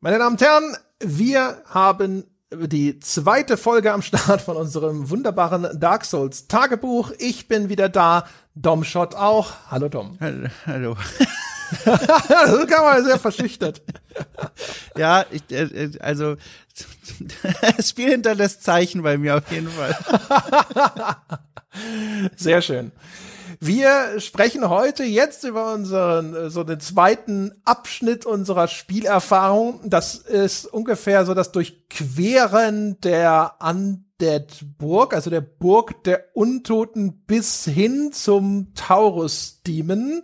Meine Damen und Herren, wir haben die zweite Folge am Start von unserem wunderbaren Dark Souls Tagebuch. Ich bin wieder da, Dom Schott auch. Hallo Dom. Hallo. so kam man sehr verschüchtert. Ja, ich, äh, äh, also das Spiel hinterlässt Zeichen bei mir auf jeden Fall. Sehr schön. Wir sprechen heute jetzt über unseren äh, so den zweiten Abschnitt unserer Spielerfahrung. Das ist ungefähr so das Durchqueren der Undead Burg, also der Burg der Untoten bis hin zum Taurus Demon,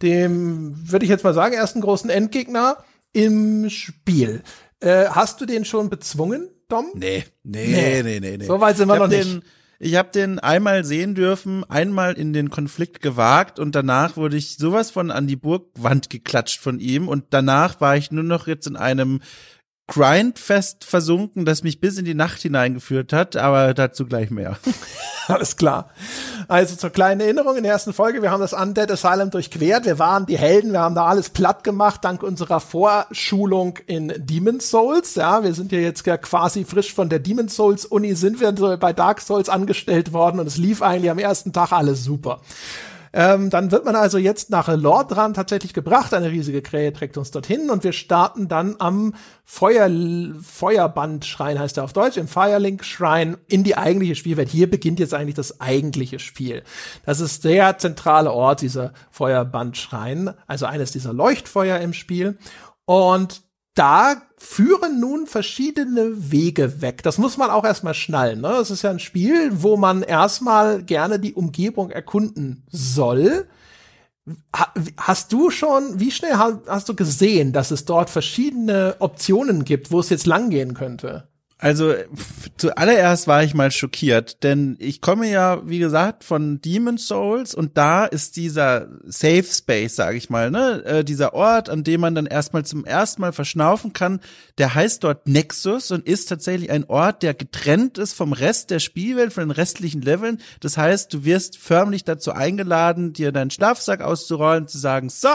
dem würde ich jetzt mal sagen ersten großen Endgegner im Spiel. Äh, hast du den schon bezwungen, Dom? Nee, nee, nee, nee, nee. nee. So weit sind wir noch nicht. Den, ich habe den einmal sehen dürfen, einmal in den Konflikt gewagt und danach wurde ich sowas von an die Burgwand geklatscht von ihm und danach war ich nur noch jetzt in einem Grindfest versunken, das mich bis in die Nacht hineingeführt hat, aber dazu gleich mehr. Alles klar. Also zur kleinen Erinnerung in der ersten Folge, wir haben das Undead Asylum durchquert, wir waren die Helden, wir haben da alles platt gemacht dank unserer Vorschulung in Demon Souls, ja, wir sind ja jetzt ja quasi frisch von der Demon Souls Uni sind wir bei Dark Souls angestellt worden und es lief eigentlich am ersten Tag alles super. Ähm, dann wird man also jetzt nach Lordran tatsächlich gebracht. Eine riesige Krähe trägt uns dorthin und wir starten dann am Feuer, Feuerbandschrein, heißt er auf Deutsch, im Firelink-Schrein in die eigentliche Spielwelt. Hier beginnt jetzt eigentlich das eigentliche Spiel. Das ist der zentrale Ort, dieser Feuerbandschrein, also eines dieser Leuchtfeuer im Spiel. Und da führen nun verschiedene Wege weg. Das muss man auch erstmal schnallen. Ne? Das ist ja ein Spiel, wo man erstmal gerne die Umgebung erkunden soll. Hast du schon, wie schnell hast du gesehen, dass es dort verschiedene Optionen gibt, wo es jetzt langgehen könnte? Also zuallererst war ich mal schockiert, denn ich komme ja, wie gesagt, von Demon Souls und da ist dieser Safe Space, sage ich mal, ne, äh, dieser Ort, an dem man dann erstmal zum ersten Mal verschnaufen kann, der heißt dort Nexus und ist tatsächlich ein Ort, der getrennt ist vom Rest der Spielwelt, von den restlichen Leveln. Das heißt, du wirst förmlich dazu eingeladen, dir deinen Schlafsack auszurollen, zu sagen, so,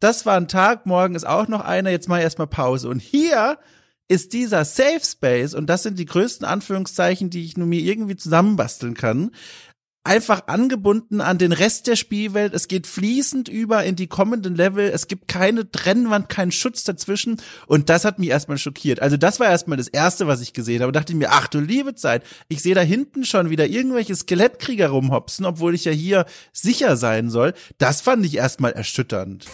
das war ein Tag, morgen ist auch noch einer, jetzt mal erstmal Pause. Und hier ist dieser Safe Space, und das sind die größten Anführungszeichen, die ich nur mir irgendwie zusammenbasteln kann, einfach angebunden an den Rest der Spielwelt. Es geht fließend über in die kommenden Level. Es gibt keine Trennwand, keinen Schutz dazwischen. Und das hat mich erstmal schockiert. Also das war erstmal das erste, was ich gesehen habe. Und dachte mir, ach du liebe Zeit, ich sehe da hinten schon wieder irgendwelche Skelettkrieger rumhopsen, obwohl ich ja hier sicher sein soll. Das fand ich erstmal erschütternd.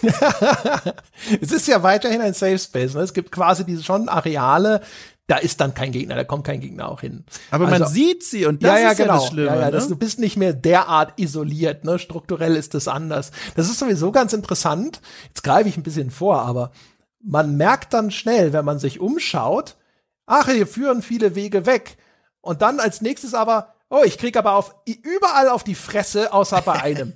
es ist ja weiterhin ein Safe Space. Ne? Es gibt quasi diese schon Areale, da ist dann kein Gegner, da kommt kein Gegner auch hin. Aber also, man sieht sie und das ja, ja, ist genau. ja das genau. Schlimme. Ja, ja, ne? das, du bist nicht mehr derart isoliert, ne? strukturell ist das anders. Das ist sowieso ganz interessant. Jetzt greife ich ein bisschen vor, aber man merkt dann schnell, wenn man sich umschaut, ach, hier führen viele Wege weg. Und dann als nächstes aber, oh, ich krieg aber auf, überall auf die Fresse, außer bei einem.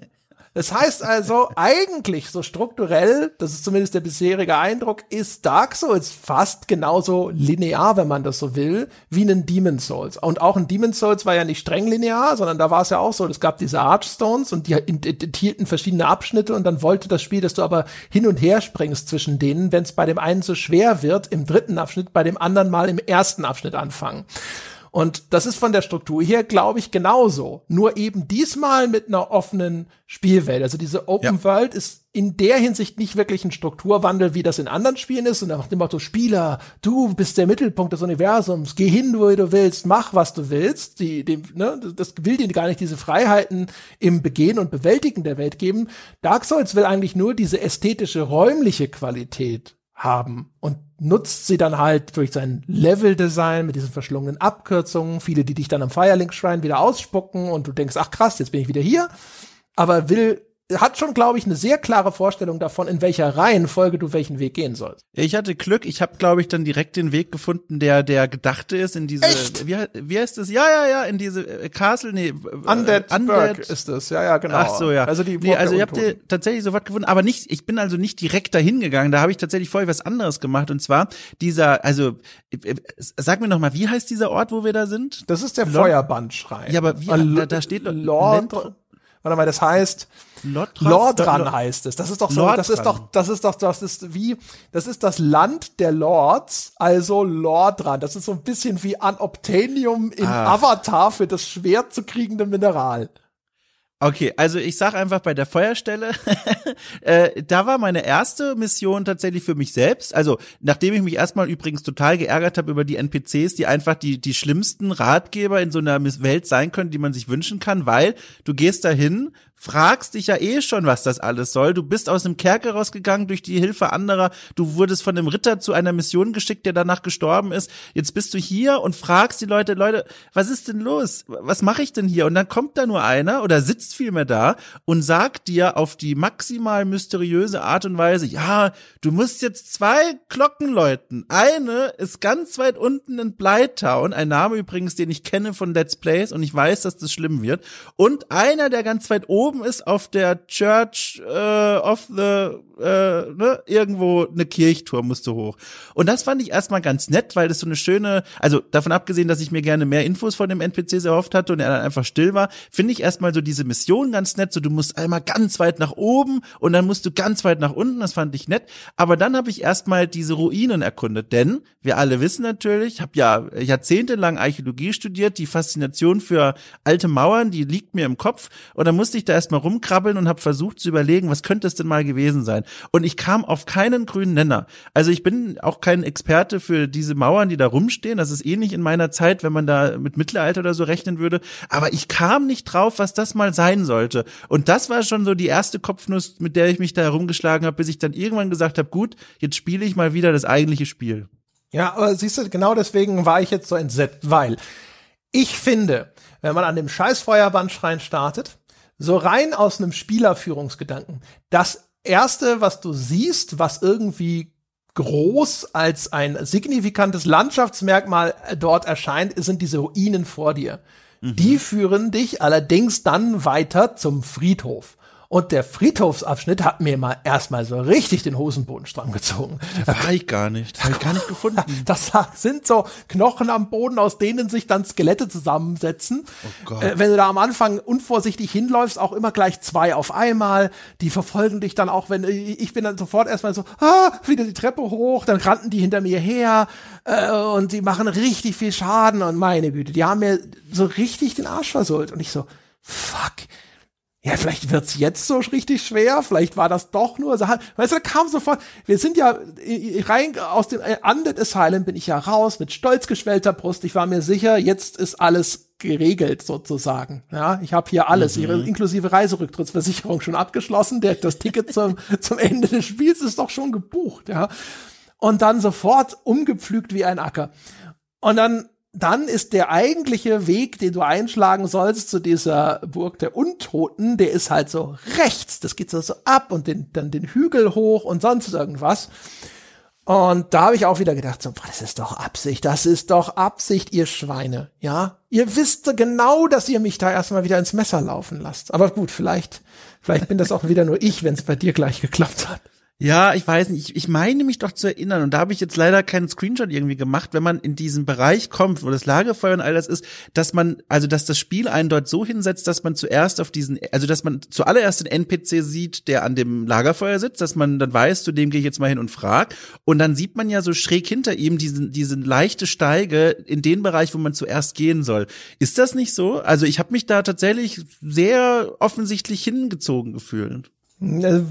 Das heißt also, eigentlich so strukturell, das ist zumindest der bisherige Eindruck, ist Dark Souls fast genauso linear, wenn man das so will, wie ein Demon's Souls. Und auch ein Demon's Souls war ja nicht streng linear, sondern da war es ja auch so, es gab diese Archstones und die enthielten verschiedene Abschnitte und dann wollte das Spiel, dass du aber hin und her springst zwischen denen, wenn es bei dem einen so schwer wird, im dritten Abschnitt, bei dem anderen mal im ersten Abschnitt anfangen. Und das ist von der Struktur her, glaube ich, genauso. Nur eben diesmal mit einer offenen Spielwelt. Also diese Open ja. World ist in der Hinsicht nicht wirklich ein Strukturwandel, wie das in anderen Spielen ist. Und nach dem Motto, Spieler, du bist der Mittelpunkt des Universums, geh hin, wo du willst, mach, was du willst. Die, dem, ne, das will dir gar nicht diese Freiheiten im Begehen und Bewältigen der Welt geben. Dark Souls will eigentlich nur diese ästhetische, räumliche Qualität haben und nutzt sie dann halt durch sein Level-Design mit diesen verschlungenen Abkürzungen, viele, die dich dann am Firelink-Schrein wieder ausspucken und du denkst, ach krass, jetzt bin ich wieder hier, aber will hat schon, glaube ich, eine sehr klare Vorstellung davon, in welcher Reihenfolge du welchen Weg gehen sollst. Ich hatte Glück, ich habe, glaube ich, dann direkt den Weg gefunden, der der gedachte ist in diese. Echt? Wie, wie heißt es? Ja, ja, ja, in diese äh, Castle, nee. Äh, Undead, Undead. Undead. ist es, ja, ja, genau. Ach so, ja. Also die nee, also ihr habt tatsächlich sofort gefunden, aber nicht, ich bin also nicht direkt dahin gegangen, da habe ich tatsächlich vorher was anderes gemacht und zwar dieser, also äh, sag mir noch mal, wie heißt dieser Ort, wo wir da sind? Das ist der Feuerbandschrein. Ja, aber wie, da, da steht Lord warte mal, das heißt Lodran, Lordran heißt es. Das ist doch so, Lordran. das ist doch, das ist doch, das ist wie, das ist das Land der Lords, also Lordran. Das ist so ein bisschen wie Anobtainium in ah. Avatar für das schwer zu kriegende Mineral. Okay, also ich sag einfach bei der Feuerstelle, äh, da war meine erste Mission tatsächlich für mich selbst. Also nachdem ich mich erstmal übrigens total geärgert habe über die NPCs, die einfach die die schlimmsten Ratgeber in so einer Welt sein können, die man sich wünschen kann, weil du gehst dahin fragst dich ja eh schon, was das alles soll. Du bist aus dem Kerker rausgegangen durch die Hilfe anderer. Du wurdest von einem Ritter zu einer Mission geschickt, der danach gestorben ist. Jetzt bist du hier und fragst die Leute, Leute, was ist denn los? Was mache ich denn hier? Und dann kommt da nur einer oder sitzt vielmehr da und sagt dir auf die maximal mysteriöse Art und Weise, ja, du musst jetzt zwei Glocken läuten. Eine ist ganz weit unten in Blytown, ein Name übrigens, den ich kenne von Let's Plays und ich weiß, dass das schlimm wird. Und einer, der ganz weit oben oben ist auf der Church äh, of the äh, ne, irgendwo eine Kirchtour musste hoch. Und das fand ich erstmal ganz nett, weil das so eine schöne, also davon abgesehen, dass ich mir gerne mehr Infos von dem NPCs erhofft hatte und er dann einfach still war, finde ich erstmal so diese Mission ganz nett. So, du musst einmal ganz weit nach oben und dann musst du ganz weit nach unten. Das fand ich nett. Aber dann habe ich erstmal diese Ruinen erkundet, denn wir alle wissen natürlich, habe ja jahrzehntelang Archäologie studiert, die Faszination für alte Mauern, die liegt mir im Kopf. Und dann musste ich da erstmal rumkrabbeln und habe versucht zu überlegen, was könnte es denn mal gewesen sein. Und ich kam auf keinen grünen Nenner. Also ich bin auch kein Experte für diese Mauern, die da rumstehen. Das ist eh in meiner Zeit, wenn man da mit Mittelalter oder so rechnen würde. Aber ich kam nicht drauf, was das mal sein sollte. Und das war schon so die erste Kopfnuss, mit der ich mich da herumgeschlagen habe, bis ich dann irgendwann gesagt habe, gut, jetzt spiele ich mal wieder das eigentliche Spiel. Ja, aber siehst du, genau deswegen war ich jetzt so entsetzt, weil ich finde, wenn man an dem Scheißfeuerbandschrein startet, so rein aus einem Spielerführungsgedanken, das erste, was du siehst, was irgendwie groß als ein signifikantes Landschaftsmerkmal äh, dort erscheint, sind diese Ruinen vor dir. Mhm. Die führen dich allerdings dann weiter zum Friedhof. Und der Friedhofsabschnitt hat mir mal erstmal so richtig den Hosenbodenstrang gezogen. Das war ich gar nicht. Das habe ich gar nicht gefunden. Das sind so Knochen am Boden, aus denen sich dann Skelette zusammensetzen. Oh Gott. Äh, wenn du da am Anfang unvorsichtig hinläufst, auch immer gleich zwei auf einmal. Die verfolgen dich dann auch, wenn äh, ich bin dann sofort erstmal so, ah, wieder die Treppe hoch, dann rannten die hinter mir her äh, und die machen richtig viel Schaden. Und meine Güte, die haben mir so richtig den Arsch versohlt. Und ich so, fuck ja, vielleicht wird's jetzt so richtig schwer, vielleicht war das doch nur, weißt du, da kam sofort, wir sind ja rein aus dem äh, Undead Asylum bin ich ja raus mit stolz geschwellter Brust, ich war mir sicher, jetzt ist alles geregelt sozusagen. Ja, ich habe hier alles, mhm. inklusive Reiserücktrittsversicherung schon abgeschlossen, der, das Ticket zum, zum Ende des Spiels ist doch schon gebucht, ja. Und dann sofort umgepflügt wie ein Acker. Und dann dann ist der eigentliche Weg, den du einschlagen sollst zu dieser Burg der Untoten, der ist halt so rechts. Das geht so, ab und den, dann den Hügel hoch und sonst irgendwas. Und da habe ich auch wieder gedacht, so, boah, das ist doch Absicht, das ist doch Absicht, ihr Schweine, ja? Ihr wisst genau, dass ihr mich da erstmal wieder ins Messer laufen lasst. Aber gut, vielleicht, vielleicht bin das auch wieder nur ich, wenn es bei dir gleich geklappt hat. Ja, ich weiß nicht, ich, ich meine mich doch zu erinnern und da habe ich jetzt leider keinen Screenshot irgendwie gemacht, wenn man in diesen Bereich kommt, wo das Lagerfeuer und all das ist, dass man, also dass das Spiel einen dort so hinsetzt, dass man zuerst auf diesen, also dass man zuallererst den NPC sieht, der an dem Lagerfeuer sitzt, dass man dann weiß, zu dem gehe ich jetzt mal hin und frag und dann sieht man ja so schräg hinter ihm diesen, diesen leichte Steige in den Bereich, wo man zuerst gehen soll. Ist das nicht so? Also ich habe mich da tatsächlich sehr offensichtlich hingezogen gefühlt. Also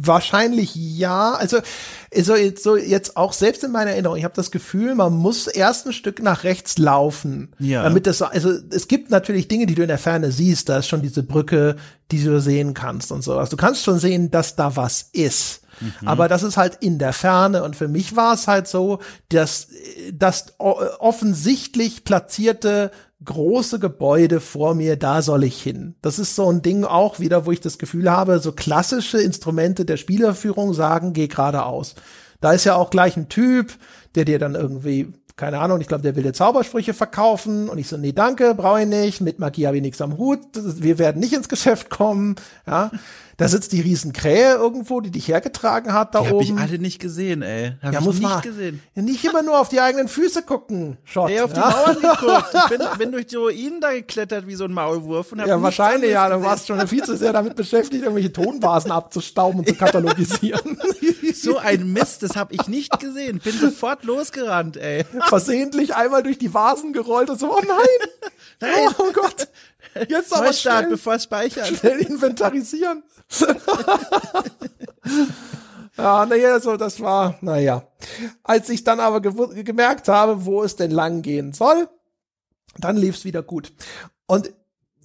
Wahrscheinlich ja. Also, so jetzt, so jetzt auch selbst in meiner Erinnerung, ich habe das Gefühl, man muss erst ein Stück nach rechts laufen. Ja. Damit das, also es gibt natürlich Dinge, die du in der Ferne siehst. Da ist schon diese Brücke, die du sehen kannst und sowas. Du kannst schon sehen, dass da was ist. Mhm. Aber das ist halt in der Ferne. Und für mich war es halt so, dass, dass offensichtlich platzierte große Gebäude vor mir, da soll ich hin. Das ist so ein Ding auch wieder, wo ich das Gefühl habe, so klassische Instrumente der Spielerführung sagen, geh geradeaus. Da ist ja auch gleich ein Typ, der dir dann irgendwie, keine Ahnung, ich glaube, der will dir Zaubersprüche verkaufen und ich so, nee, danke, brauche ich nicht, mit Magie habe ich nichts am Hut, wir werden nicht ins Geschäft kommen, ja. Da sitzt die Riesenkrähe irgendwo, die dich hergetragen hat da die oben. Hab ich alle nicht gesehen, ey. Hab ja, ich muss nicht mal. gesehen. Ja, nicht immer nur auf die eigenen Füße gucken, Schott. Ey, auf die Mauern geguckt. Ich bin, bin, durch die Ruinen da geklettert wie so ein Maulwurf. Und ja, wahrscheinlich, ja. Du warst schon viel zu sehr damit beschäftigt, irgendwelche Tonvasen abzustauben und zu katalogisieren. so ein Mist, das habe ich nicht gesehen. Bin sofort losgerannt, ey. Versehentlich einmal durch die Vasen gerollt und so, oh nein! nein. Oh, oh Gott! Jetzt aber starten, schnell, bevor speichern. Schnell inventarisieren. ja, naja, so, das war, naja. Als ich dann aber gemerkt habe, wo es denn lang gehen soll, dann lief's wieder gut. Und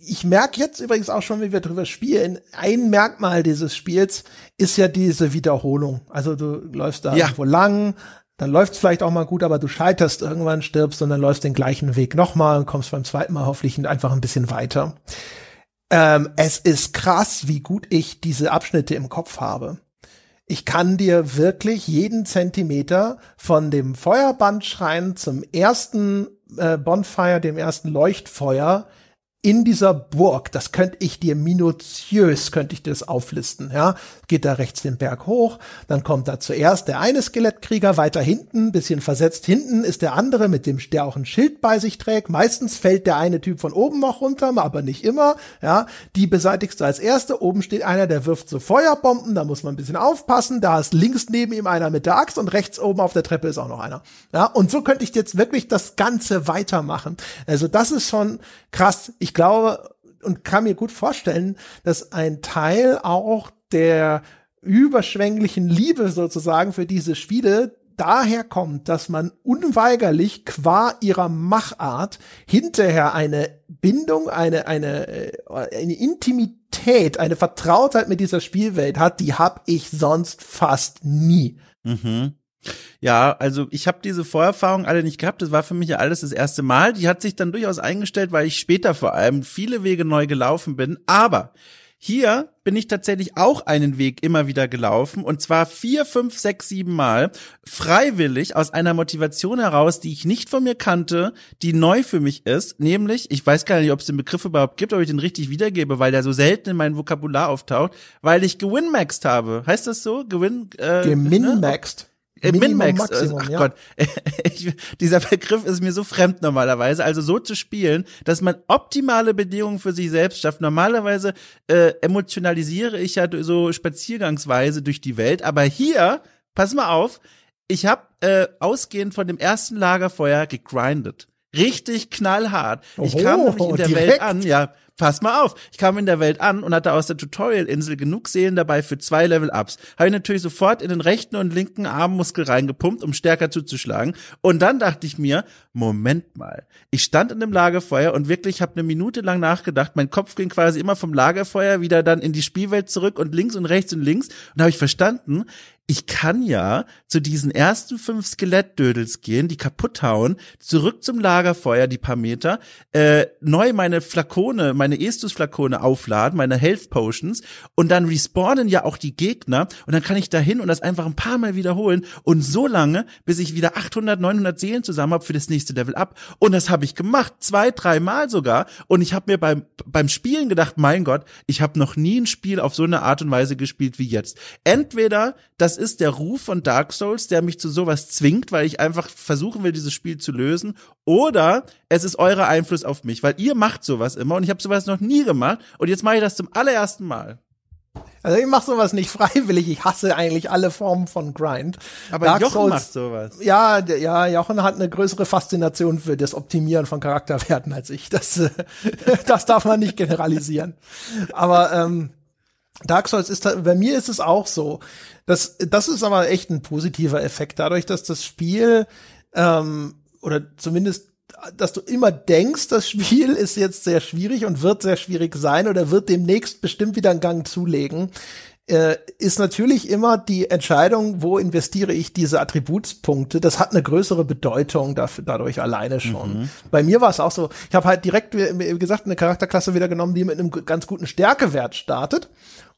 ich merke jetzt übrigens auch schon, wie wir drüber spielen, ein Merkmal dieses Spiels ist ja diese Wiederholung. Also du läufst da ja. irgendwo lang, dann läuft's vielleicht auch mal gut, aber du scheiterst irgendwann, stirbst und dann läufst den gleichen Weg nochmal und kommst beim zweiten Mal hoffentlich einfach ein bisschen weiter. Ähm, es ist krass, wie gut ich diese Abschnitte im Kopf habe. Ich kann dir wirklich jeden Zentimeter von dem Feuerbandschrein zum ersten äh, Bonfire, dem ersten Leuchtfeuer in dieser Burg, das könnte ich dir minutiös, könnte ich dir das auflisten, ja. Geht da rechts den Berg hoch, dann kommt da zuerst der eine Skelettkrieger, weiter hinten, bisschen versetzt hinten ist der andere, mit dem, der auch ein Schild bei sich trägt. Meistens fällt der eine Typ von oben noch runter, aber nicht immer, ja. Die beseitigst du als erste, oben steht einer, der wirft so Feuerbomben, da muss man ein bisschen aufpassen, da ist links neben ihm einer mit der Axt und rechts oben auf der Treppe ist auch noch einer, ja. Und so könnte ich jetzt wirklich das Ganze weitermachen. Also das ist schon krass. Ich glaube und kann mir gut vorstellen, dass ein Teil auch der überschwänglichen Liebe sozusagen für diese Spiele daher kommt, dass man unweigerlich qua ihrer Machart hinterher eine Bindung, eine, eine, äh, eine Intimität, eine Vertrautheit mit dieser Spielwelt hat, die hab ich sonst fast nie. Mhm. Ja, also ich habe diese Vorerfahrung alle nicht gehabt. Das war für mich ja alles das erste Mal. Die hat sich dann durchaus eingestellt, weil ich später vor allem viele Wege neu gelaufen bin. Aber hier bin ich tatsächlich auch einen Weg immer wieder gelaufen und zwar vier, fünf, sechs, sieben Mal freiwillig aus einer Motivation heraus, die ich nicht von mir kannte, die neu für mich ist, nämlich, ich weiß gar nicht, ob es den Begriff überhaupt gibt, ob ich den richtig wiedergebe, weil der so selten in meinem Vokabular auftaucht, weil ich gewinmaxed habe. Heißt das so? Gewin, äh, ne? Geminmaxed. Ne? Äh, Minimum, min äh, Maximum, ach ja. Gott, ich, dieser Begriff ist mir so fremd normalerweise. Also so zu spielen, dass man optimale Bedingungen für sich selbst schafft. Normalerweise äh, emotionalisiere ich ja so spaziergangsweise durch die Welt, aber hier, pass mal auf, ich habe äh, ausgehend von dem ersten Lagerfeuer gegrindet. Richtig knallhart. ich kam nämlich in der direkt. Welt an, ja, pass mal auf. Ich kam in der Welt an und hatte aus der Tutorial-Insel genug Seelen dabei für zwei Level-Ups. Habe ich natürlich sofort in den rechten und linken Armmuskel reingepumpt, um stärker zuzuschlagen. Und dann dachte ich mir, Moment mal. Ich stand in dem Lagerfeuer und wirklich habe eine Minute lang nachgedacht. Mein Kopf ging quasi immer vom Lagerfeuer wieder dann in die Spielwelt zurück und links und rechts und links. Und habe ich verstanden, ich kann ja zu diesen ersten fünf Skelettdödels gehen, die kaputt hauen, zurück zum Lagerfeuer, die paar Meter, äh, neu meine Flakone, meine Estus-Flakone aufladen, meine Health Potions und dann respawnen ja auch die Gegner und dann kann ich dahin und das einfach ein paar Mal wiederholen und so lange, bis ich wieder 800, 900 Seelen zusammen habe für das nächste Level ab. und das habe ich gemacht, zwei, drei Mal sogar und ich habe mir beim, beim Spielen gedacht, mein Gott, ich habe noch nie ein Spiel auf so eine Art und Weise gespielt wie jetzt. Entweder das das ist der Ruf von Dark Souls, der mich zu sowas zwingt, weil ich einfach versuchen will, dieses Spiel zu lösen. Oder es ist eurer Einfluss auf mich, weil ihr macht sowas immer und ich habe sowas noch nie gemacht und jetzt mache ich das zum allerersten Mal. Also ich mache sowas nicht freiwillig. Ich hasse eigentlich alle Formen von Grind. Aber Dark Jochen Souls, macht sowas. Ja, ja, Jochen hat eine größere Faszination für das Optimieren von Charakterwerten als ich. Das, das darf man nicht generalisieren. Aber ähm, Dark Souls ist bei mir ist es auch so. Das, das ist aber echt ein positiver Effekt, dadurch, dass das Spiel ähm, oder zumindest dass du immer denkst, das Spiel ist jetzt sehr schwierig und wird sehr schwierig sein oder wird demnächst bestimmt wieder einen Gang zulegen. Äh, ist natürlich immer die Entscheidung, wo investiere ich diese Attributspunkte. Das hat eine größere Bedeutung dafür, dadurch alleine schon. Mhm. Bei mir war es auch so, ich habe halt direkt, wie gesagt, eine Charakterklasse wieder genommen, die mit einem ganz guten Stärkewert startet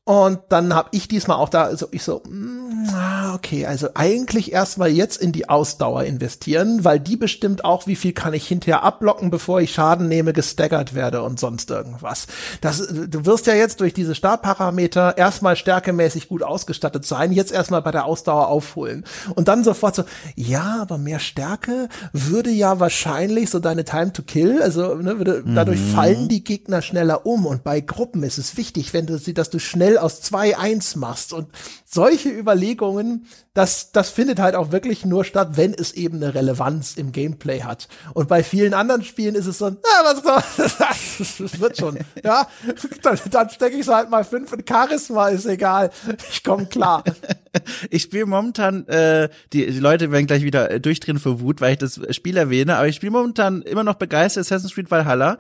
und dann habe ich diesmal auch da, also ich so, mh, mm, ah, okay, also eigentlich erstmal jetzt in die Ausdauer investieren, weil die bestimmt auch, wie viel kann ich hinterher abblocken, bevor ich Schaden nehme, gestaggert werde und sonst irgendwas. Das, du wirst ja jetzt durch diese Startparameter erstmal stärkemäßig gut ausgestattet sein, jetzt erstmal bei der Ausdauer aufholen. Und dann sofort so, ja, aber mehr Stärke würde ja wahrscheinlich so deine Time to Kill, also ne, würde, mhm. dadurch fallen die Gegner schneller um. Und bei Gruppen ist es wichtig, wenn du sie, dass du schnell aus zwei eins machst. Und solche Überlegungen das, das findet halt auch wirklich nur statt, wenn es eben eine Relevanz im Gameplay hat. Und bei vielen anderen Spielen ist es so, ah, was, was, was das wird schon. ja, dann, dann stecke ich halt mal fünf in Charisma, ist egal. Ich komme klar. Ich spiele momentan, äh, die, die Leute werden gleich wieder äh, durchdrehen für Wut, weil ich das Spiel erwähne, aber ich spiele momentan immer noch begeistert Assassin's Creed Valhalla.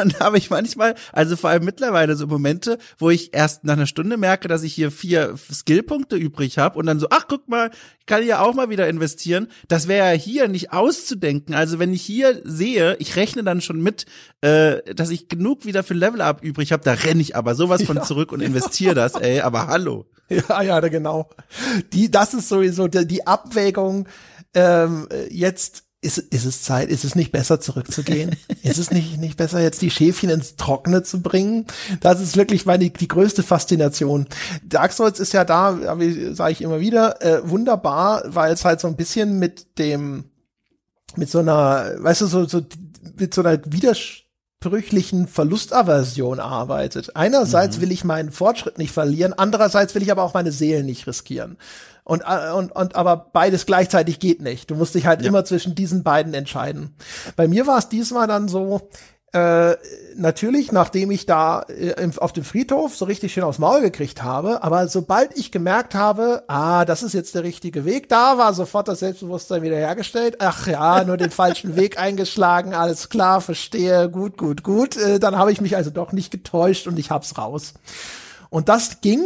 und da habe ich manchmal, also vor allem mittlerweile so Momente, wo ich erst nach einer Stunde merke, dass ich hier vier Skillpunkte übrig habe und dann so, ach, guck mal, ich kann ja auch mal wieder investieren. Das wäre ja hier nicht auszudenken. Also wenn ich hier sehe, ich rechne dann schon mit, äh, dass ich genug wieder für Level Up übrig habe, da renne ich aber sowas von ja, zurück und ja. investiere das, ey, aber hallo. Ja, ja, genau. Die, das ist sowieso die, die Abwägung, ähm, jetzt ist, ist es Zeit, ist es nicht besser zurückzugehen? ist es nicht, nicht besser, jetzt die Schäfchen ins Trockene zu bringen? Das ist wirklich meine, die größte Faszination. Dark Souls ist ja da, wie sage ich immer wieder, äh, wunderbar, weil es halt so ein bisschen mit dem, mit so einer, weißt du, so, so mit so einer widersprüchlichen Verlustaversion arbeitet. Einerseits mhm. will ich meinen Fortschritt nicht verlieren, andererseits will ich aber auch meine Seelen nicht riskieren. Und, äh, und, und aber beides gleichzeitig geht nicht. Du musst dich halt ja. immer zwischen diesen beiden entscheiden. Bei mir war es diesmal dann so, äh, natürlich, nachdem ich da äh, im, auf dem Friedhof so richtig schön aufs Maul gekriegt habe, aber sobald ich gemerkt habe, ah, das ist jetzt der richtige Weg, da war sofort das Selbstbewusstsein wieder hergestellt. Ach ja, nur den falschen Weg eingeschlagen, alles klar, verstehe, gut, gut, gut. Äh, dann habe ich mich also doch nicht getäuscht und ich hab's raus. Und das ging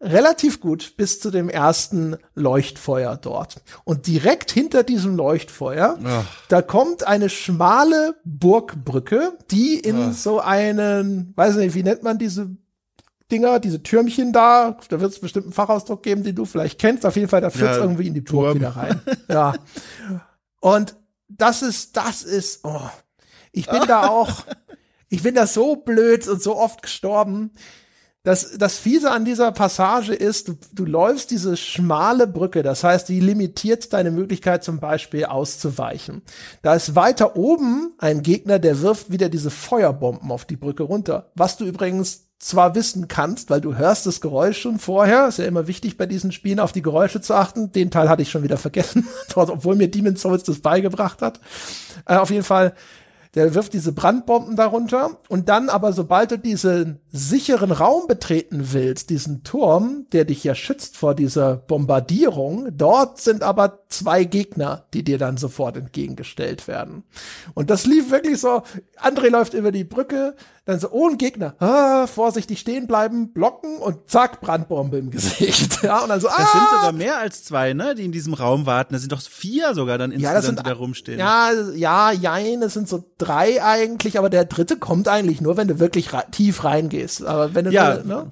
relativ gut bis zu dem ersten Leuchtfeuer dort. Und direkt hinter diesem Leuchtfeuer, Ach. da kommt eine schmale Burgbrücke, die in Ach. so einen, weiß nicht, wie nennt man diese Dinger, diese Türmchen da, da wird es bestimmt einen Fachausdruck geben, den du vielleicht kennst, auf jeden Fall, da führt es ja, irgendwie in die Burg wieder rein. ja. Und das ist, das ist, oh. Ich bin ah. da auch, ich bin da so blöd und so oft gestorben das, das Fiese an dieser Passage ist, du, du läufst diese schmale Brücke, das heißt, die limitiert deine Möglichkeit zum Beispiel auszuweichen. Da ist weiter oben ein Gegner, der wirft wieder diese Feuerbomben auf die Brücke runter, was du übrigens zwar wissen kannst, weil du hörst das Geräusch schon vorher, ist ja immer wichtig bei diesen Spielen auf die Geräusche zu achten, den Teil hatte ich schon wieder vergessen, obwohl mir Demon Souls das beigebracht hat. Äh, auf jeden Fall, der wirft diese Brandbomben darunter und dann aber, sobald du diesen sicheren Raum betreten willst, diesen Turm, der dich ja schützt vor dieser Bombardierung, dort sind aber zwei Gegner, die dir dann sofort entgegengestellt werden. Und das lief wirklich so, André läuft über die Brücke, dann so, oh, ein Gegner, ah, vorsichtig stehen bleiben, blocken und zack, Brandbombe im Gesicht. Ja, und dann so, ah! Das sind ah! sogar mehr als zwei, ne, die in diesem Raum warten. Das sind doch vier sogar dann insgesamt, ja, das sind, die da rumstehen. Ja, ja, jein, es sind so drei drei eigentlich, aber der dritte kommt eigentlich nur, wenn du wirklich tief reingehst. Aber wenn du ja. ne?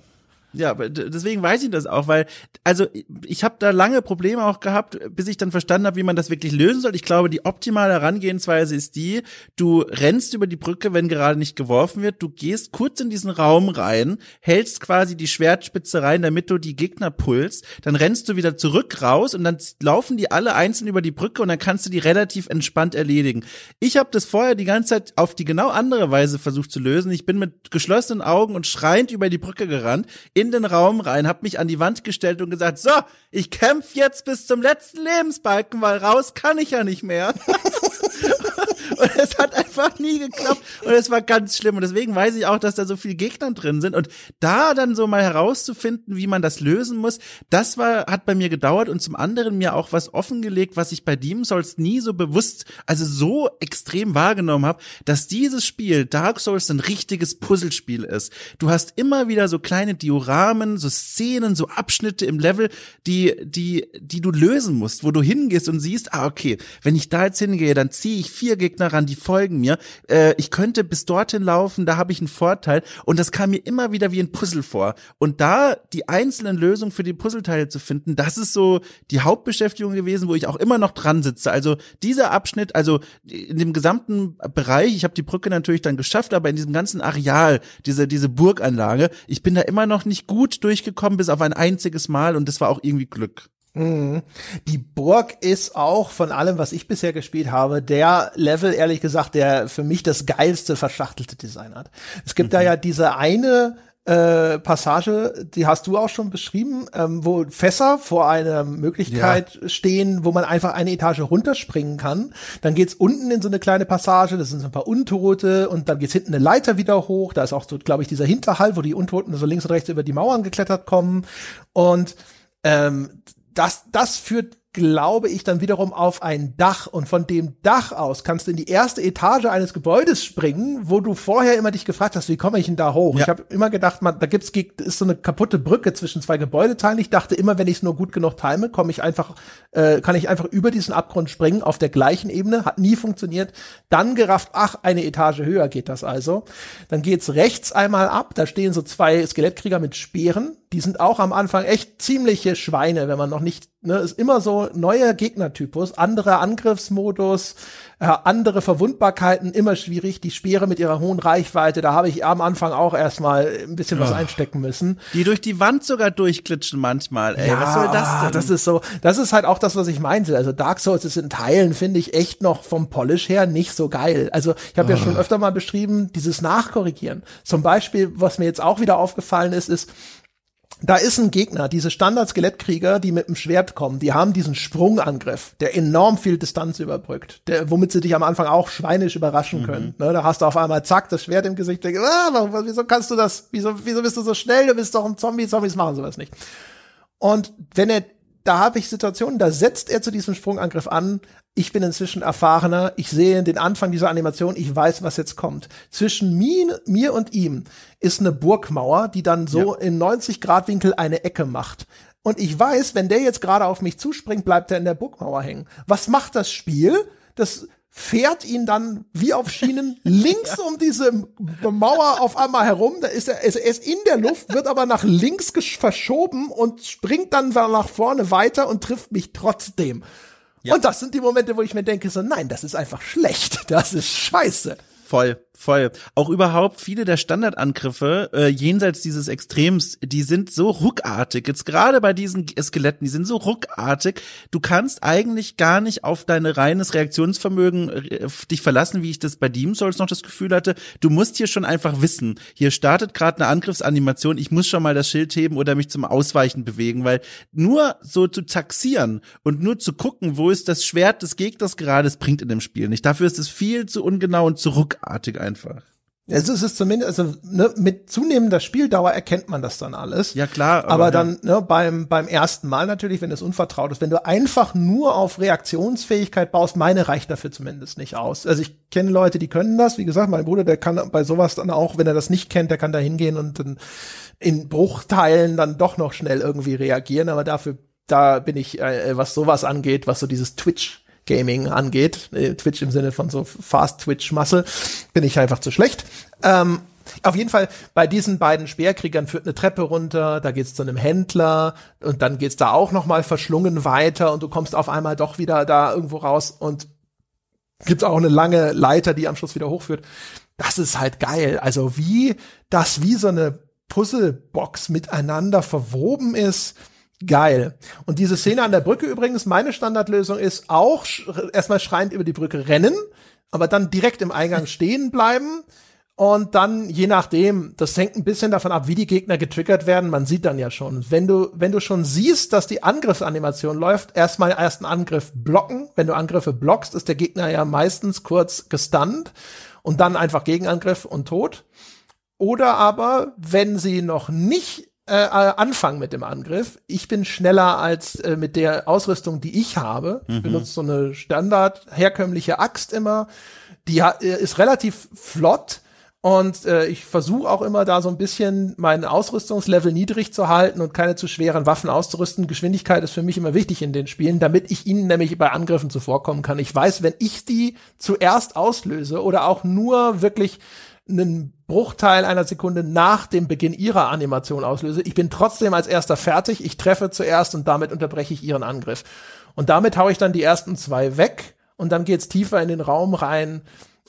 Ja, deswegen weiß ich das auch, weil also ich habe da lange Probleme auch gehabt, bis ich dann verstanden habe, wie man das wirklich lösen soll. Ich glaube, die optimale Herangehensweise ist die, du rennst über die Brücke, wenn gerade nicht geworfen wird, du gehst kurz in diesen Raum rein, hältst quasi die Schwertspitze rein, damit du die Gegner pulst, dann rennst du wieder zurück raus und dann laufen die alle einzeln über die Brücke und dann kannst du die relativ entspannt erledigen. Ich habe das vorher die ganze Zeit auf die genau andere Weise versucht zu lösen. Ich bin mit geschlossenen Augen und schreiend über die Brücke gerannt. In in den Raum rein, habe mich an die Wand gestellt und gesagt, so, ich kämpf jetzt bis zum letzten Lebensbalken, weil raus kann ich ja nicht mehr. Und es hat einfach nie geklappt. Und es war ganz schlimm. Und deswegen weiß ich auch, dass da so viel Gegner drin sind. Und da dann so mal herauszufinden, wie man das lösen muss, das war, hat bei mir gedauert und zum anderen mir auch was offengelegt, was ich bei Demon Souls nie so bewusst, also so extrem wahrgenommen habe, dass dieses Spiel Dark Souls ein richtiges Puzzlespiel ist. Du hast immer wieder so kleine Dioramen, so Szenen, so Abschnitte im Level, die, die, die du lösen musst, wo du hingehst und siehst, ah, okay, wenn ich da jetzt hingehe, dann ziehe ich vier Gegner daran, die folgen mir. Äh, ich könnte bis dorthin laufen, da habe ich einen Vorteil. Und das kam mir immer wieder wie ein Puzzle vor. Und da die einzelnen Lösungen für die Puzzleteile zu finden, das ist so die Hauptbeschäftigung gewesen, wo ich auch immer noch dran sitze. Also dieser Abschnitt, also in dem gesamten Bereich, ich habe die Brücke natürlich dann geschafft, aber in diesem ganzen Areal, diese, diese Burganlage, ich bin da immer noch nicht gut durchgekommen, bis auf ein einziges Mal. Und das war auch irgendwie Glück. Mhm. Die Burg ist auch von allem, was ich bisher gespielt habe, der Level, ehrlich gesagt, der für mich das geilste verschachtelte Design hat. Es gibt mhm. da ja diese eine äh, Passage, die hast du auch schon beschrieben, ähm, wo Fässer vor einer Möglichkeit ja. stehen, wo man einfach eine Etage runterspringen kann. Dann geht's unten in so eine kleine Passage, das sind so ein paar Untote und dann geht's hinten eine Leiter wieder hoch. Da ist auch so, glaube ich, dieser Hinterhalt, wo die Untoten so links und rechts über die Mauern geklettert kommen und ähm, das, das führt, glaube ich, dann wiederum auf ein Dach. Und von dem Dach aus kannst du in die erste Etage eines Gebäudes springen, wo du vorher immer dich gefragt hast, wie komme ich denn da hoch? Ja. Ich habe immer gedacht, man, da gibt's ist so eine kaputte Brücke zwischen zwei Gebäudeteilen. Ich dachte immer, wenn ich es nur gut genug time, komme ich einfach, äh, kann ich einfach über diesen Abgrund springen auf der gleichen Ebene. Hat nie funktioniert. Dann gerafft, ach, eine Etage höher geht das also. Dann geht's rechts einmal ab. Da stehen so zwei Skelettkrieger mit Speeren die sind auch am Anfang echt ziemliche Schweine, wenn man noch nicht, ne, ist immer so neuer Gegnertypus, anderer Angriffsmodus, äh, andere Verwundbarkeiten, immer schwierig, die Speere mit ihrer hohen Reichweite, da habe ich am Anfang auch erstmal ein bisschen ja. was ah. einstecken müssen. Die durch die Wand sogar durchklitschen manchmal, ey, ja, was soll das denn? das ist so, das ist halt auch das, was ich meinte, also Dark Souls ist in Teilen, finde ich, echt noch vom Polish her nicht so geil. Also, ich habe ja schon ah. öfter mal beschrieben, dieses Nachkorrigieren. Zum Beispiel, was mir jetzt auch wieder aufgefallen ist, ist, da ist ein Gegner, diese Standard-Skelettkrieger, die mit dem Schwert kommen, die haben diesen Sprungangriff, der enorm viel Distanz überbrückt, der, womit sie dich am Anfang auch schweinisch überraschen mhm. können. Ne, da hast du auf einmal zack das Schwert im Gesicht, denkst, ah, wieso kannst du das? Wieso, wieso bist du so schnell? Du bist doch ein Zombie, Zombies machen sowas nicht. Und wenn er, da habe ich Situationen, da setzt er zu diesem Sprungangriff an, ich bin inzwischen erfahrener, ich sehe den Anfang dieser Animation, ich weiß, was jetzt kommt. Zwischen mir, mir und ihm ist eine Burgmauer, die dann so ja. im 90-Grad-Winkel eine Ecke macht. Und ich weiß, wenn der jetzt gerade auf mich zuspringt, bleibt er in der Burgmauer hängen. Was macht das Spiel? Das fährt ihn dann wie auf Schienen links um diese Mauer auf einmal herum. Da ist er, er ist in der Luft, wird aber nach links verschoben und springt dann nach vorne weiter und trifft mich trotzdem. Ja. Und das sind die Momente, wo ich mir denke, so nein, das ist einfach schlecht. Das ist scheiße. Voll. Voll. Auch überhaupt viele der Standardangriffe äh, jenseits dieses Extrems, die sind so ruckartig. Jetzt gerade bei diesen Skeletten, die sind so ruckartig. Du kannst eigentlich gar nicht auf dein reines Reaktionsvermögen äh, dich verlassen, wie ich das bei Demon's Souls noch das Gefühl hatte. Du musst hier schon einfach wissen, hier startet gerade eine Angriffsanimation, ich muss schon mal das Schild heben oder mich zum Ausweichen bewegen, weil nur so zu taxieren und nur zu gucken, wo ist das Schwert des Gegners gerade, das bringt in dem Spiel nicht. Dafür ist es viel zu ungenau und zu ruckartig einfach einfach. Also es ist zumindest, also ne, mit zunehmender Spieldauer erkennt man das dann alles. Ja klar. Aber, aber dann ja. ne, beim beim ersten Mal natürlich, wenn es unvertraut ist, wenn du einfach nur auf Reaktionsfähigkeit baust, meine reicht dafür zumindest nicht aus. Also ich kenne Leute, die können das. Wie gesagt, mein Bruder, der kann bei sowas dann auch, wenn er das nicht kennt, der kann da hingehen und dann in Bruchteilen dann doch noch schnell irgendwie reagieren. Aber dafür, da bin ich, äh, was sowas angeht, was so dieses Twitch Gaming angeht, äh, Twitch im Sinne von so Fast Twitch Muscle, bin ich einfach zu schlecht. Ähm, auf jeden Fall, bei diesen beiden Speerkriegern führt eine Treppe runter, da geht's zu einem Händler und dann geht's da auch noch mal verschlungen weiter und du kommst auf einmal doch wieder da irgendwo raus und gibt's auch eine lange Leiter, die am Schluss wieder hochführt. Das ist halt geil. Also wie das wie so eine Puzzlebox miteinander verwoben ist, geil. Und diese Szene an der Brücke übrigens, meine Standardlösung ist auch erstmal schreiend über die Brücke rennen, aber dann direkt im Eingang stehen bleiben. Und dann, je nachdem, das hängt ein bisschen davon ab, wie die Gegner getriggert werden. Man sieht dann ja schon. Wenn du, wenn du schon siehst, dass die Angriffsanimation läuft, erstmal ersten Angriff blocken. Wenn du Angriffe blockst, ist der Gegner ja meistens kurz gestunt und dann einfach Gegenangriff und tot. Oder aber, wenn sie noch nicht äh, äh, anfangen mit dem Angriff. Ich bin schneller als äh, mit der Ausrüstung, die ich habe. Mhm. Ich benutze so eine standard herkömmliche Axt immer. Die äh, ist relativ flott. Und äh, ich versuche auch immer da so ein bisschen meinen Ausrüstungslevel niedrig zu halten und keine zu schweren Waffen auszurüsten. Geschwindigkeit ist für mich immer wichtig in den Spielen, damit ich ihnen nämlich bei Angriffen zuvorkommen kann. Ich weiß, wenn ich die zuerst auslöse oder auch nur wirklich einen Bruchteil einer Sekunde nach dem Beginn ihrer Animation auslöse. Ich bin trotzdem als erster fertig, ich treffe zuerst und damit unterbreche ich ihren Angriff. Und damit haue ich dann die ersten zwei weg und dann geht's tiefer in den Raum rein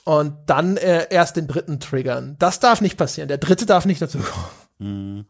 und dann äh, erst den dritten triggern. Das darf nicht passieren. Der dritte darf nicht dazu kommen. Mhm.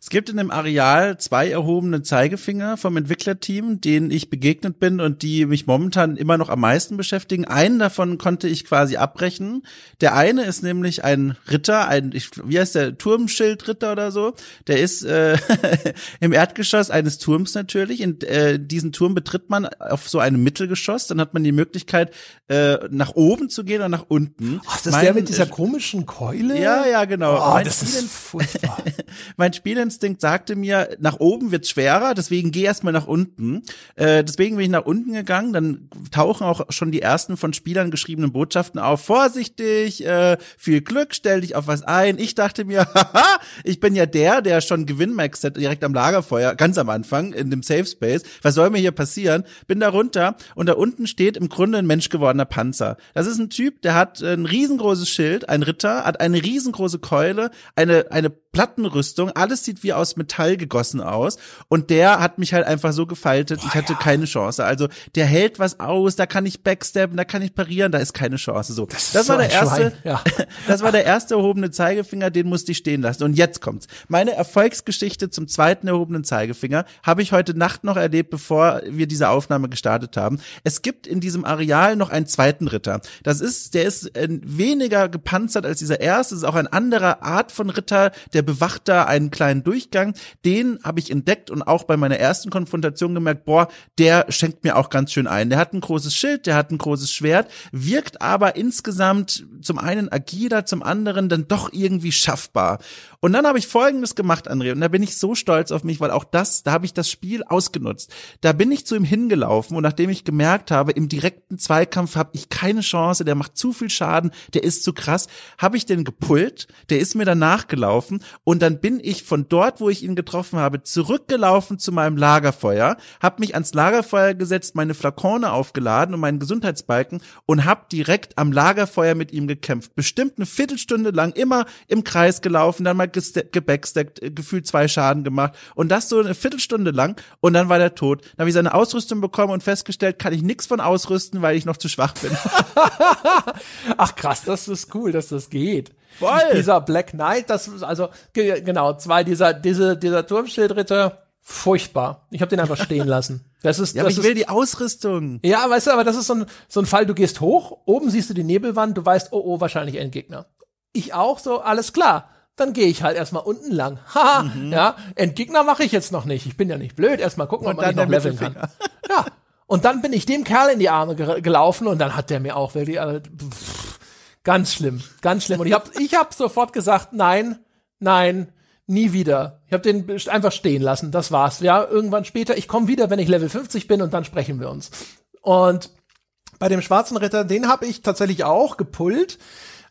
Es gibt in dem Areal zwei erhobene Zeigefinger vom Entwicklerteam, denen ich begegnet bin und die mich momentan immer noch am meisten beschäftigen. Einen davon konnte ich quasi abbrechen. Der eine ist nämlich ein Ritter, ein, ich, wie heißt der, Turmschildritter oder so. Der ist äh, im Erdgeschoss eines Turms natürlich. In äh, diesen Turm betritt man auf so einem Mittelgeschoss. Dann hat man die Möglichkeit, äh, nach oben zu gehen oder nach unten. Ach, das mein, ist der mit dieser komischen Keule? Ja, ja, genau. Oh, mein das Spielen, ist furchtbar. mein Spielen Urinstinkt sagte mir, nach oben wird's schwerer, deswegen geh erstmal nach unten. Äh, deswegen bin ich nach unten gegangen. Dann tauchen auch schon die ersten von Spielern geschriebenen Botschaften auf. Vorsichtig, äh, viel Glück, stell dich auf was ein. Ich dachte mir, haha, ich bin ja der, der schon Gewinnmax hat direkt am Lagerfeuer, ganz am Anfang, in dem Safe Space. Was soll mir hier passieren? Bin da runter und da unten steht im Grunde ein Mensch gewordener Panzer. Das ist ein Typ, der hat ein riesengroßes Schild, ein Ritter, hat eine riesengroße Keule, eine, eine Plattenrüstung, alles sieht sieht wie aus Metall gegossen aus. Und der hat mich halt einfach so gefaltet, Boah, ich hatte ja. keine Chance. Also der hält was aus, da kann ich backsteppen, da kann ich parieren, da ist keine Chance. So, das, das war der erste, ja. das war der erste erhobene Zeigefinger, den musste ich stehen lassen. Und jetzt kommt's. Meine Erfolgsgeschichte zum zweiten erhobenen Zeigefinger habe ich heute Nacht noch erlebt, bevor wir diese Aufnahme gestartet haben. Es gibt in diesem Areal noch einen zweiten Ritter. Das ist, der ist äh, weniger gepanzert als dieser erste. Es ist auch ein anderer Art von Ritter, der bewacht da einen kleinen Durchgang, den habe ich entdeckt und auch bei meiner ersten Konfrontation gemerkt, boah, der schenkt mir auch ganz schön ein. Der hat ein großes Schild, der hat ein großes Schwert, wirkt aber insgesamt zum einen agiler, zum anderen dann doch irgendwie schaffbar. Und dann habe ich Folgendes gemacht, André, und da bin ich so stolz auf mich, weil auch das, da habe ich das Spiel ausgenutzt. Da bin ich zu ihm hingelaufen und nachdem ich gemerkt habe, im direkten Zweikampf habe ich keine Chance, der macht zu viel Schaden, der ist zu krass, habe ich den gepullt, der ist mir danach gelaufen und dann bin ich von dort dort, wo ich ihn getroffen habe, zurückgelaufen zu meinem Lagerfeuer, habe mich ans Lagerfeuer gesetzt, meine Flakone aufgeladen und meinen Gesundheitsbalken und habe direkt am Lagerfeuer mit ihm gekämpft. Bestimmt eine Viertelstunde lang immer im Kreis gelaufen, dann mal gebacksteckt, äh, gefühlt zwei Schaden gemacht und das so eine Viertelstunde lang und dann war der tot. Dann habe ich seine Ausrüstung bekommen und festgestellt, kann ich nichts von ausrüsten, weil ich noch zu schwach bin. Ach krass, das ist cool, dass das geht. Voll. Dieser Black Knight, das also genau, zwei dieser Ritter, diese, dieser Turmschildritter, furchtbar. Ich habe den einfach stehen lassen. Das ist, ja, das ich ist, will die Ausrüstung. Ja, weißt du, aber das ist so ein, so ein Fall, du gehst hoch, oben siehst du die Nebelwand, du weißt, oh, oh, wahrscheinlich Endgegner. Ich auch, so, alles klar. Dann gehe ich halt erstmal unten lang. Haha, mhm. ja, Endgegner mache ich jetzt noch nicht. Ich bin ja nicht blöd. Erstmal gucken, und ob man noch leveln kann. Ja, und dann bin ich dem Kerl in die Arme ge gelaufen und dann hat der mir auch wirklich, äh, pff, ganz schlimm, ganz schlimm. Und ich habe ich hab sofort gesagt, nein, nein, nie wieder. Ich habe den einfach stehen lassen. Das war's. Ja, irgendwann später. Ich komme wieder, wenn ich Level 50 bin und dann sprechen wir uns. Und bei dem Schwarzen Ritter, den habe ich tatsächlich auch gepullt.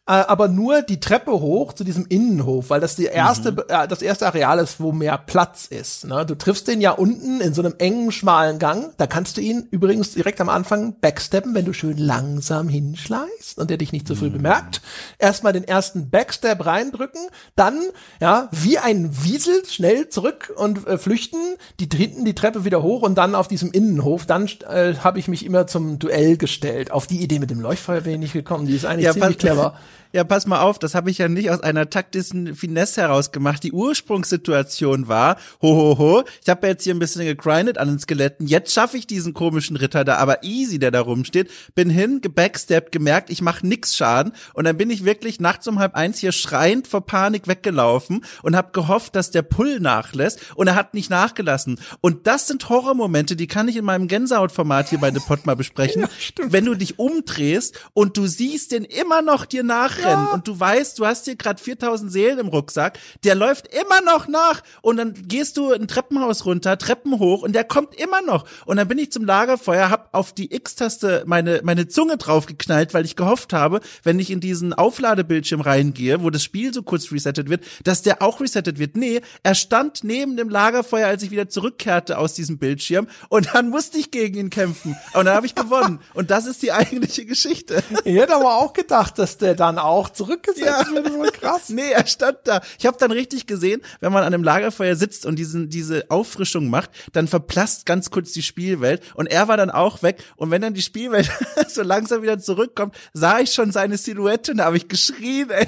Äh, aber nur die Treppe hoch zu diesem Innenhof, weil das die erste, mhm. äh, das erste Areal ist, wo mehr Platz ist. Ne? Du triffst den ja unten in so einem engen, schmalen Gang. Da kannst du ihn übrigens direkt am Anfang backsteppen, wenn du schön langsam hinschleichst und der dich nicht zu so früh mhm. bemerkt. Erstmal den ersten Backstep reindrücken, dann, ja, wie ein Wiesel schnell zurück und äh, flüchten, die hinten die Treppe wieder hoch und dann auf diesem Innenhof. Dann äh, habe ich mich immer zum Duell gestellt. Auf die Idee mit dem Leuchtfeuer bin ich gekommen, die ist eigentlich ja, ziemlich clever. ja, pass mal auf, das habe ich ja nicht aus einer taktischen Finesse herausgemacht. Die Ursprungssituation war, ho, ho, ho, ich habe jetzt hier ein bisschen gegrindet an den Skeletten, jetzt schaffe ich diesen komischen Ritter da, aber easy, der da rumsteht, bin hin, gebacksteppt, gemerkt, ich mache nix Schaden und dann bin ich wirklich nachts um halb eins hier schreiend vor Panik weggelaufen und habe gehofft, dass der Pull nachlässt und er hat nicht nachgelassen. Und das sind Horrormomente, die kann ich in meinem Gänsehautformat hier bei The Pod mal besprechen. Ja, wenn du dich umdrehst und du siehst den immer noch dir nach machen ja. und du weißt, du hast hier gerade 4000 Seelen im Rucksack, der läuft immer noch nach und dann gehst du ein Treppenhaus runter, Treppen hoch und der kommt immer noch und dann bin ich zum Lagerfeuer, hab auf die X-Taste meine meine Zunge draufgeknallt, weil ich gehofft habe, wenn ich in diesen Aufladebildschirm reingehe, wo das Spiel so kurz resettet wird, dass der auch resettet wird. Nee, er stand neben dem Lagerfeuer, als ich wieder zurückkehrte aus diesem Bildschirm und dann musste ich gegen ihn kämpfen und dann habe ich gewonnen und das ist die eigentliche Geschichte. Ich hätte aber auch gedacht, dass der dann auch zurückgesetzt ja. wird. Krass. nee, er stand da. Ich habe dann richtig gesehen, wenn man an einem Lagerfeuer sitzt und diesen, diese Auffrischung macht, dann verplasst ganz kurz die Spielwelt und er war dann auch weg. Und wenn dann die Spielwelt so langsam wieder zurückkommt, sah ich schon seine Silhouette und da habe ich geschrien, ey.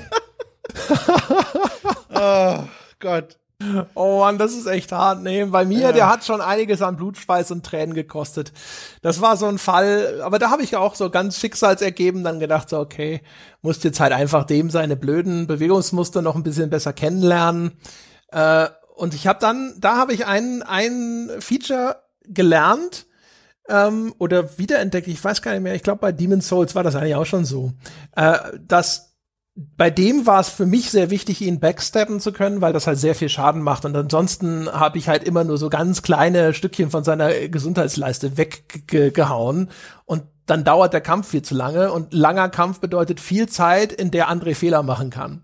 oh Gott. Oh Mann, das ist echt hart. Nee, bei mir, ja. der hat schon einiges an Blutschweiß und Tränen gekostet. Das war so ein Fall, aber da habe ich auch so ganz schicksalsergeben dann gedacht, so, okay, musst jetzt halt einfach dem seine blöden Bewegungsmuster noch ein bisschen besser kennenlernen. Äh, und ich habe dann, da habe ich ein, ein Feature gelernt, ähm, oder wiederentdeckt, ich weiß gar nicht mehr, ich glaube bei Demon's Souls war das eigentlich auch schon so, äh, dass bei dem war es für mich sehr wichtig, ihn backsteppen zu können, weil das halt sehr viel Schaden macht. Und ansonsten habe ich halt immer nur so ganz kleine Stückchen von seiner äh, Gesundheitsleiste weggehauen. Und dann dauert der Kampf viel zu lange. Und langer Kampf bedeutet viel Zeit, in der André Fehler machen kann.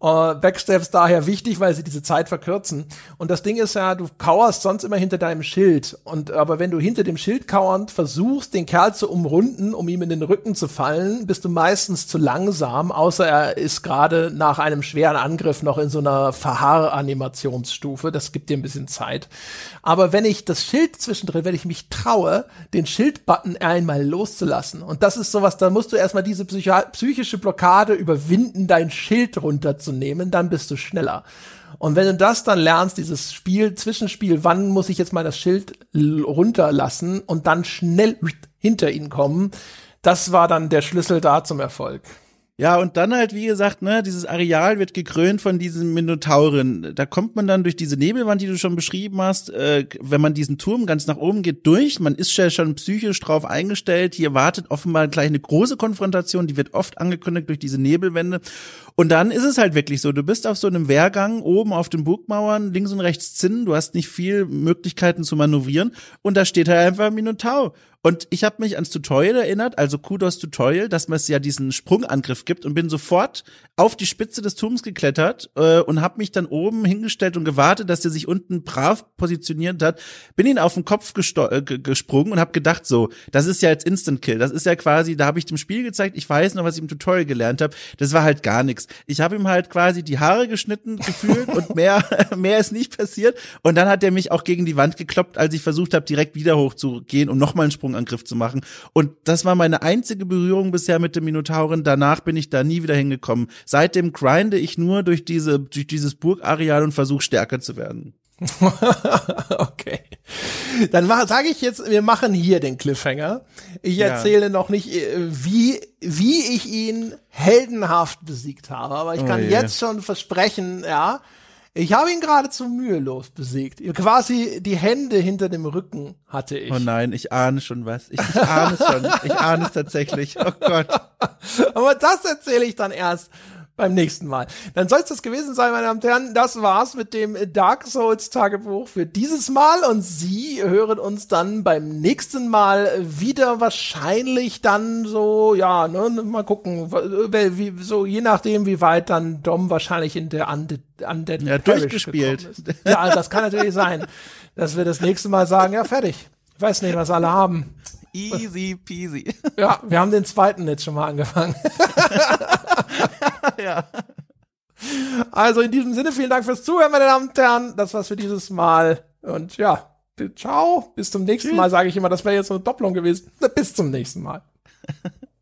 Uh, äh, Backstabs daher wichtig, weil sie diese Zeit verkürzen. Und das Ding ist ja, du kauerst sonst immer hinter deinem Schild. Und aber wenn du hinter dem Schild kauernd versuchst, den Kerl zu umrunden, um ihm in den Rücken zu fallen, bist du meistens zu langsam, außer er ist gerade nach einem schweren Angriff noch in so einer Verhaar-Animationsstufe. Das gibt dir ein bisschen Zeit. Aber wenn ich das Schild zwischendrin, wenn ich mich traue, den Schildbutton einmal loszulassen. Und das ist sowas, da musst du erstmal diese psychische Blockade überwinden, dein Schild runterzuholen zu nehmen, dann bist du schneller. Und wenn du das dann lernst, dieses Spiel, Zwischenspiel, wann muss ich jetzt mal das Schild runterlassen und dann schnell hinter ihn kommen, das war dann der Schlüssel da zum Erfolg. Ja, und dann halt, wie gesagt, ne, dieses Areal wird gekrönt von diesen Minotauren. Da kommt man dann durch diese Nebelwand, die du schon beschrieben hast, äh, wenn man diesen Turm ganz nach oben geht, durch. Man ist ja schon psychisch drauf eingestellt. Hier wartet offenbar gleich eine große Konfrontation, die wird oft angekündigt durch diese Nebelwände. Und dann ist es halt wirklich so, du bist auf so einem Wehrgang oben auf den Burgmauern, links und rechts Zinnen, du hast nicht viel Möglichkeiten zu manövrieren und da steht halt einfach Minotaur. Und ich habe mich ans Tutorial erinnert, also Kudos Tutorial, dass man es ja diesen Sprungangriff gibt und bin sofort auf die Spitze des Turms geklettert äh, und habe mich dann oben hingestellt und gewartet, dass der sich unten brav positioniert hat. Bin ihn auf den Kopf äh, gesprungen und habe gedacht so, das ist ja jetzt Instant Kill. Das ist ja quasi, da habe ich dem Spiel gezeigt, ich weiß noch, was ich im Tutorial gelernt habe. Das war halt gar nichts. Ich habe ihm halt quasi die Haare geschnitten gefühlt und mehr mehr ist nicht passiert und dann hat er mich auch gegen die Wand gekloppt, als ich versucht habe, direkt wieder hochzugehen, und nochmal einen Sprung Sprungangriff zu machen. Und das war meine einzige Berührung bisher mit dem Minotauren. Danach bin ich da nie wieder hingekommen. Seitdem grinde ich nur durch diese, durch dieses Burgareal und versuche stärker zu werden. okay. Dann sage ich jetzt, wir machen hier den Cliffhanger. Ich erzähle ja. noch nicht, äh, wie, wie ich ihn heldenhaft besiegt habe, aber ich oh kann oh jetzt schon versprechen, ja, ich habe ihn geradezu mühelos besiegt. Quasi die Hände hinter dem Rücken hatte ich. Oh nein, ich ahne schon was. Ich, ich ahne es schon. Ich ahne es tatsächlich. Oh Gott. Aber das erzähle ich dann erst, beim nächsten Mal. Dann soll es das gewesen sein, meine Damen und Herren. Das war's mit dem Dark Souls Tagebuch für dieses Mal und Sie hören uns dann beim nächsten Mal wieder wahrscheinlich dann so, ja, ne, mal gucken, wie, so je nachdem, wie weit dann Dom wahrscheinlich in der Undead, Undead ja, Parish durchgespielt. Ja, das kann natürlich sein, dass wir das nächste Mal sagen, ja, fertig. Ich weiß nicht, was alle haben. Easy peasy. Ja, wir haben den zweiten jetzt schon mal angefangen. ja. Also in diesem Sinne, vielen Dank fürs Zuhören, meine Damen und Herren. Das war's für dieses Mal. Und ja, ciao. Bis zum nächsten Tschüss. Mal, sage ich immer. Das wäre jetzt so eine Doppelung gewesen. Bis zum nächsten Mal.